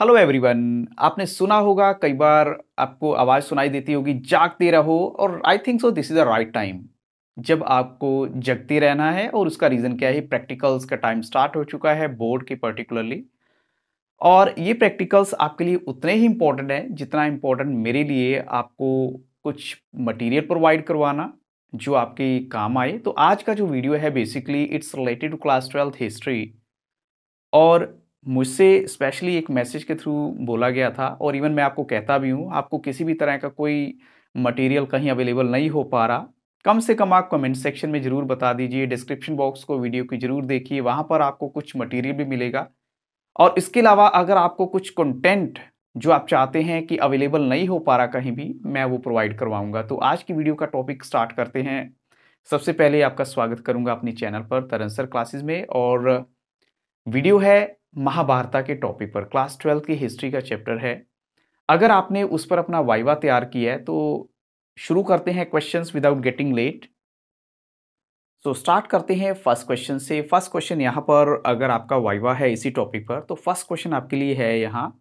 hello everyone आपने सुना होगा कई बार आपको आवाज़ सुनाई देती होगी जागते रहो और I think so this is the right time जब आपको जगते रहना है और उसका रीज़न क्या है प्रैक्टिकल्स का टाइम स्टार्ट हो चुका है बोर्ड के पर्टिकुलरली और ये प्रैक्टिकल्स आपके लिए उतने ही इम्पोर्टेंट हैं जितना इम्पोर्टेंट मेरे लिए आपको कुछ मटेरियल प्रोवाइड करवाना जो आपके काम आए तो आज का जो वीडियो है basically it's related to class twelfth history और मुझसे स्पेशली एक मैसेज के थ्रू बोला गया था और इवन मैं आपको कहता भी हूँ आपको किसी भी तरह का कोई मटेरियल कहीं अवेलेबल नहीं हो पा रहा कम से कम आप कमेंट सेक्शन में ज़रूर बता दीजिए डिस्क्रिप्शन बॉक्स को वीडियो की ज़रूर देखिए वहाँ पर आपको कुछ मटेरियल भी मिलेगा और इसके अलावा अगर आपको कुछ कंटेंट जो आप चाहते हैं कि अवेलेबल नहीं हो पा रहा कहीं भी मैं वो प्रोवाइड करवाऊंगा तो आज की वीडियो का टॉपिक स्टार्ट करते हैं सबसे पहले आपका स्वागत करूंगा अपने चैनल पर तरन सर क्लासेस में और वीडियो है महाभारता के टॉपिक पर क्लास ट्वेल्थ की हिस्ट्री का चैप्टर है अगर आपने उस पर अपना वाइवा तैयार किया है तो शुरू करते हैं questions without getting late so start करते हैं फर्स्ट क्वेश्चन से फर्स्ट क्वेश्चन यहाँ पर अगर आपका वाइवा है इसी टॉपिक पर तो फर्स्ट क्वेश्चन आपके लिए है यहाँ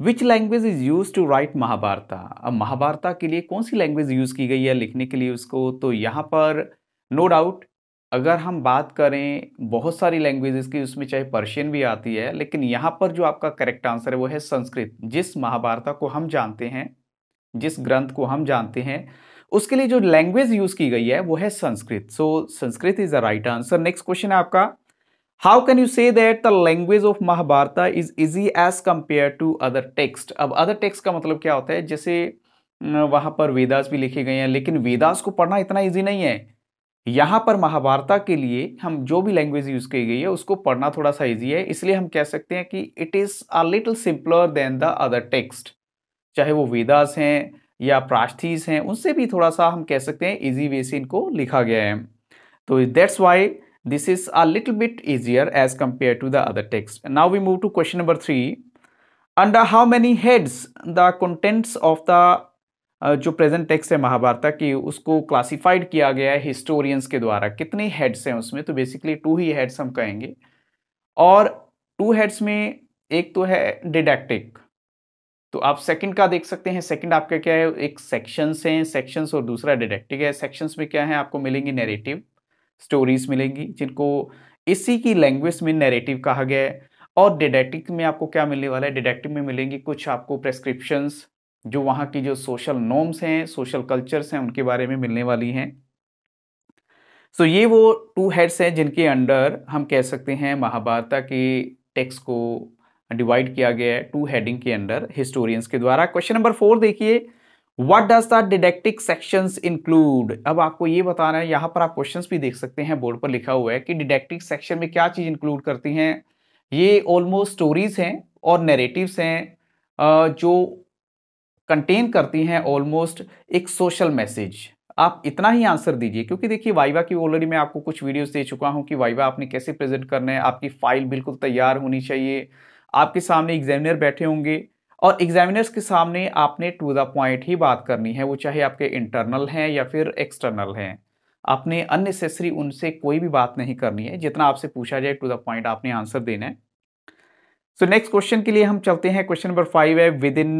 which language is use to write Mahabharata अब महाभारता के लिए कौन सी लैंग्वेज यूज की गई है लिखने के लिए उसको तो यहाँ पर नो no डाउट अगर हम बात करें बहुत सारी लैंग्वेजेस की उसमें चाहे पर्शियन भी आती है लेकिन यहाँ पर जो आपका करेक्ट आंसर है वो है संस्कृत जिस महाभारता को हम जानते हैं जिस ग्रंथ को हम जानते हैं उसके लिए जो लैंग्वेज यूज की गई है वो है Sanskrit so Sanskrit is the right answer next question है आपका how can you say that the language of Mahabharata is easy as compare to other text अब अदर टेक्स्ट का मतलब क्या होता है जैसे वहाँ पर वेदास भी लिखे गए हैं लेकिन वेदास को पढ़ना इतना ईजी नहीं है यहाँ पर महाभारता के लिए हम जो भी लैंग्वेज यूज की गई है उसको पढ़ना थोड़ा सा ईजी है इसलिए हम कह सकते हैं कि it is a little simpler than the other text चाहे वो वेदास हैं या प्राश्थीज हैं उनसे भी थोड़ा सा हम कह सकते हैं इजी वे से इनको लिखा गया है तो that's why this is a little bit easier as compare to the other text now we move to question number three under how many heads the contents of the जो present text है महाभारत की उसको classified किया गया है historians के द्वारा कितने हेड्स हैं उसमें तो बेसिकली टू ही हेड्स हम कहेंगे और टू हेड्स में एक तो है डिडेक्टिक तो आप सेकंड का देख सकते हैं सेकंड आपका क्या है एक सेक्शंस हैं सेक्शंस और दूसरा डिडेक्टिक है सेक्शंस में क्या है आपको मिलेंगी नेरेटिव स्टोरीज मिलेंगी जिनको इसी की लैंग्वेज में नेरेटिव कहा गया है और डिडेक्टिक में आपको क्या मिलने वाला है डिडेक्टिव में मिलेंगी कुछ आपको प्रेस्क्रिप्शंस जो वहाँ की जो सोशल नॉर्म्स हैं सोशल कल्चर्स हैं उनके बारे में मिलने वाली हैं सो so, ये वो टू हेड्स हैं जिनके अंडर हम कह सकते हैं महाभारत के टेक्स को डिवाइड किया गया है टू हेडिंग के अंडर हिस्टोरियंस के द्वारा क्वेश्चन नंबर फोर देखिए what does the didactic sections include अब आपको ये बताना है यहाँ पर आप क्वेश्चंस भी देख सकते हैं बोर्ड पर लिखा हुआ है कि डिडेक्टिक सेक्शन में क्या चीज़ इंक्लूड करती हैं ये ऑलमोस्ट स्टोरीज हैं और नेरेटिव हैं जो कंटेन करती हैं ऑलमोस्ट एक सोशल मैसेज आप इतना ही आंसर दीजिए क्योंकि देखिए वाइवा की ऑलरेडी मैं आपको कुछ वीडियोस दे चुका हूं कि वाइवा आपने कैसे प्रेजेंट करना है आपकी फाइल बिल्कुल तैयार होनी चाहिए आपके सामने एग्जामिनर बैठे होंगे और एग्जामिनर्स के सामने आपने टू द पॉइंट ही बात करनी है वो चाहे आपके इंटरनल हैं या फिर एक्सटर्नल हैं आपने अननेसेसरी उनसे कोई भी बात नहीं करनी है जितना आपसे पूछा जाए टू द पॉइंट आपने आंसर देना है सो नेक्स्ट क्वेश्चन के लिए हम चलते हैं क्वेश्चन नंबर फाइव है विद इन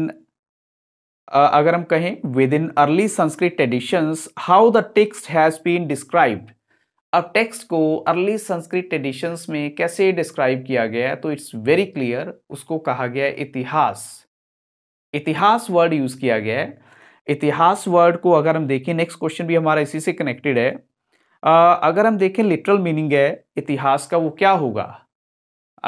अगर हम कहें within early Sanskrit traditions how the text has been described अब टेक्स्ट को अर्ली संस्कृत ट्रेडिशंस में कैसे डिस्क्राइब किया गया है तो इट्स वेरी क्लियर उसको कहा गया है इतिहास इतिहास वर्ड यूज़ किया गया है इतिहास वर्ड को अगर हम देखें नेक्स्ट क्वेश्चन भी हमारा इसी से कनेक्टेड है अगर हम देखें लिटरल मीनिंग है इतिहास का वो क्या होगा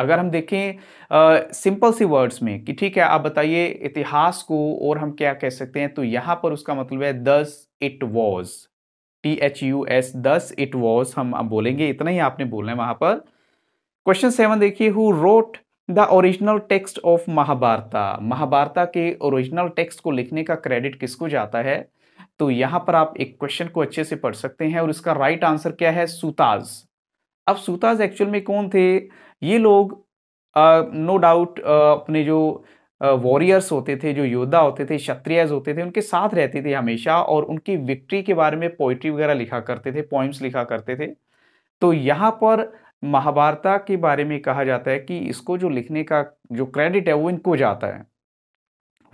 अगर हम देखें सिंपल सी वर्ड्स में कि ठीक है आप बताइए इतिहास को और हम क्या कह सकते हैं तो यहाँ पर उसका मतलब है thus it was T H U S thus it was हम आप बोलेंगे इतना ही आपने बोलना है वहां पर क्वेश्चन सेवन देखिए who wrote the original text of Mahabharata Mahabharata के ओरिजिनल टेक्स्ट को लिखने का क्रेडिट किसको जाता है तो यहां पर आप एक क्वेश्चन को अच्छे से पढ़ सकते हैं और इसका राइट right आंसर क्या है सुताज अब सूताज एक्चुअल में कौन थे ये लोग नो डाउट अपने जो वॉरियर्स होते थे जो योद्धा होते थे क्षत्रियज होते थे उनके साथ रहते थे हमेशा और उनकी विक्ट्री के बारे में पोइट्री वगैरह लिखा करते थे पोइम्स लिखा करते थे तो यहाँ पर महाभारता के बारे में कहा जाता है कि इसको जो लिखने का जो क्रेडिट है वो इनको जाता है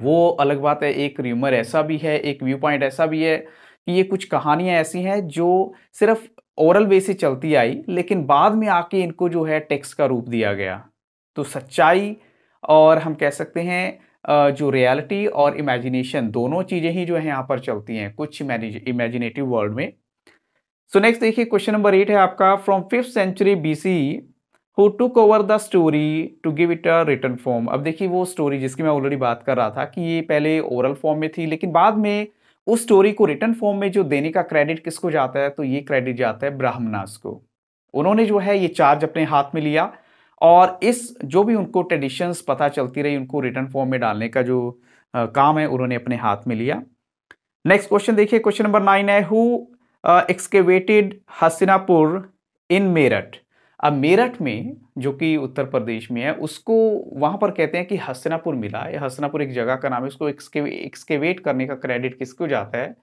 वो अलग बात है एक र्यूमर ऐसा भी है एक व्यू पॉइंट ऐसा भी है ये कुछ कहानियाँ ऐसी हैं जो सिर्फ ओरल वे से चलती आई लेकिन बाद में आके इनको जो है टेक्स्ट का रूप दिया गया तो सच्चाई और हम कह सकते हैं जो रियलिटी और इमेजिनेशन दोनों चीज़ें ही जो है यहाँ पर चलती हैं कुछ इमेजिनेटिव वर्ल्ड में सो नेक्स्ट देखिए क्वेश्चन नंबर एट है आपका from fifth century B C who took over the story to give it a return form अब देखिए वो स्टोरी जिसकी मैं ऑलरेडी बात कर रहा था कि ये पहले ओरल फॉर्म में थी लेकिन बाद में उस स्टोरी को रिटर्न फॉर्म में जो देने का क्रेडिट किसको जाता है तो ये क्रेडिट जाता है ब्राह्मणास को उन्होंने जो है ये चार्ज अपने हाथ में लिया और इस जो भी उनको ट्रेडिशंस पता चलती रही उनको रिटर्न फॉर्म में डालने का जो आ, काम है उन्होंने अपने हाथ में लिया नेक्स्ट क्वेश्चन देखिए क्वेश्चन नंबर नाइन है who excavated Hastinapur in Meerut अब मेरठ में जो कि उत्तर प्रदेश में है उसको वहाँ पर कहते हैं कि हसनापुर मिला है हसनापुर एक जगह का नाम है उसको एक्सकेवेट करने का क्रेडिट किसको जाता है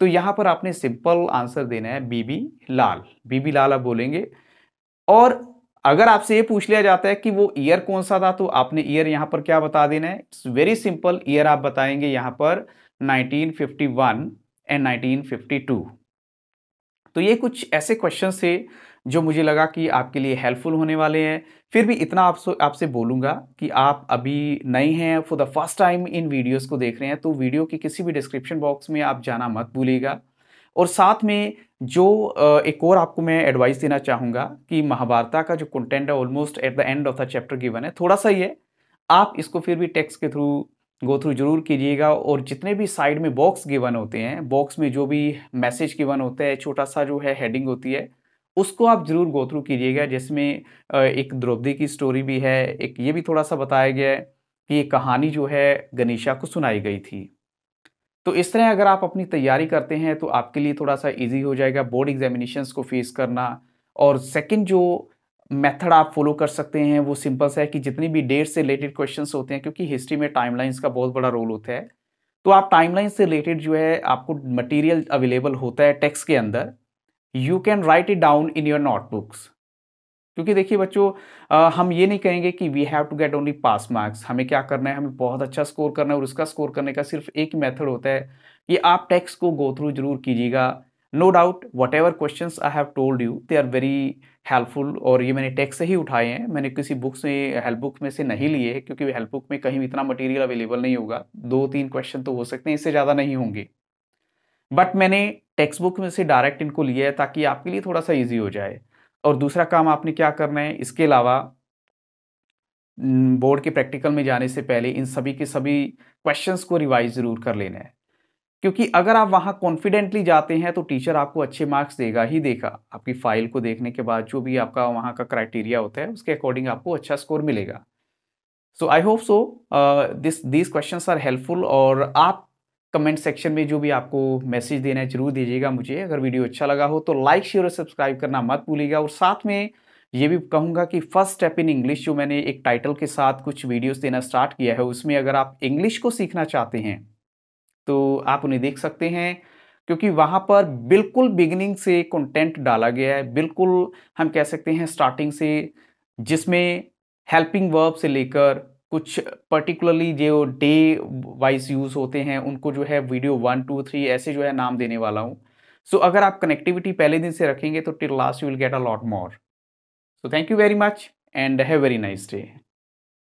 तो यहाँ पर आपने सिंपल आंसर देना है बीबी लाल बीबी लाल आप बोलेंगे और अगर आपसे ये पूछ लिया जाता है कि वो ईयर कौन सा था तो आपने ईयर यहाँ पर क्या बता देना है इट्स वेरी सिंपल ईयर आप बताएंगे यहाँ पर 1951 एंड 1952 तो ये कुछ ऐसे क्वेश्चन थे जो मुझे लगा कि आपके लिए हेल्पफुल होने वाले हैं फिर भी इतना आपसे आपसे बोलूँगा कि आप अभी नए हैं फॉर द फर्स्ट टाइम इन वीडियोस को देख रहे हैं तो वीडियो के किसी भी डिस्क्रिप्शन बॉक्स में आप जाना मत भूलिएगा और साथ में जो एक और आपको मैं एडवाइस देना चाहूँगा कि महाभारता का जो कंटेंट है almost at the end of the chapter given है थोड़ा सा ही है आप इसको फिर भी टेक्स्ट के थ्रू गो थ्रू जरूर कीजिएगा और जितने भी साइड में बॉक्स गिवन होते हैं बॉक्स में जो भी मैसेज गिवन होता है छोटा सा जो है हेडिंग होती है उसको आप ज़रूर गोथ्रू कीजिएगा जिसमें एक द्रौपदी की स्टोरी भी है एक ये भी थोड़ा सा बताया गया है कि ये कहानी जो है गणेशा को सुनाई गई थी तो इस तरह अगर आप अपनी तैयारी करते हैं तो आपके लिए थोड़ा सा इजी हो जाएगा बोर्ड एग्जामिनेशन को फेस करना और सेकेंड जो मेथड आप फॉलो कर सकते हैं वो सिंपल सा है कि जितनी भी डेट से रिलेटेड क्वेश्चन होते हैं क्योंकि हिस्ट्री में टाइमलाइंस का बहुत बड़ा रोल होता है तो आप टाइमलाइन से रिलेटेड जो है आपको मटेरियल अवेलेबल होता है टेक्स्ट के अंदर you can write it down in your notebooks क्योंकि देखिए बच्चों हम ये नहीं कहेंगे कि we have to get only pass marks हमें क्या करना है हमें बहुत अच्छा स्कोर करना है और उसका स्कोर करने का सिर्फ एक मेथड होता है कि आप टेक्स्ट को गो थ्रू जरूर कीजिएगा no doubt whatever question I have told you they are very helpful और ये मैंने टेक्स्ट से ही उठाए हैं मैंने किसी बुक से हेल्प बुक में से नहीं लिए है क्योंकि हेल्प बुक में कहीं इतना मटेरियल अवेलेबल नहीं होगा दो तीन क्वेश्चन तो हो सकते हैं इससे ज़्यादा नहीं होंगे बट मैंने टेक्स्ट बुक में से डायरेक्ट इनको लिया है ताकि आपके लिए थोड़ा सा ईजी हो जाए और दूसरा काम आपने क्या करना है इसके अलावा बोर्ड के प्रैक्टिकल में जाने से पहले इन सभी के सभी क्वेश्चंस को रिवाइज ज़रूर कर लेना है क्योंकि अगर आप वहाँ कॉन्फिडेंटली जाते हैं तो टीचर आपको अच्छे मार्क्स देगा ही देगा आपकी फाइल को देखने के बाद जो भी आपका वहाँ का क्राइटेरिया होता है उसके अकॉर्डिंग आपको अच्छा स्कोर मिलेगा so I hope so this these questions are helpful और आप कमेंट सेक्शन में जो भी आपको मैसेज देना है जरूर दीजिएगा मुझे अगर वीडियो अच्छा लगा हो तो लाइक शेयर और सब्सक्राइब करना मत भूलिएगा और साथ में ये भी कहूँगा कि फर्स्ट स्टेप इन इंग्लिश जो मैंने एक टाइटल के साथ कुछ वीडियोस देना स्टार्ट किया है उसमें अगर आप इंग्लिश को सीखना चाहते हैं तो आप उन्हें देख सकते हैं क्योंकि वहाँ पर बिल्कुल बिगिनिंग से कंटेंट डाला गया है बिल्कुल हम कह सकते हैं स्टार्टिंग से जिसमें हेल्पिंग वर्ब से लेकर कुछ पर्टिकुलरली जो डे वाइज यूज़ होते हैं उनको जो है वीडियो वन टू थ्री ऐसे जो है नाम देने वाला हूँ सो so, अगर आप कनेक्टिविटी पहले दिन से रखेंगे तो till last you will get a lot more so thank you very much and have very nice day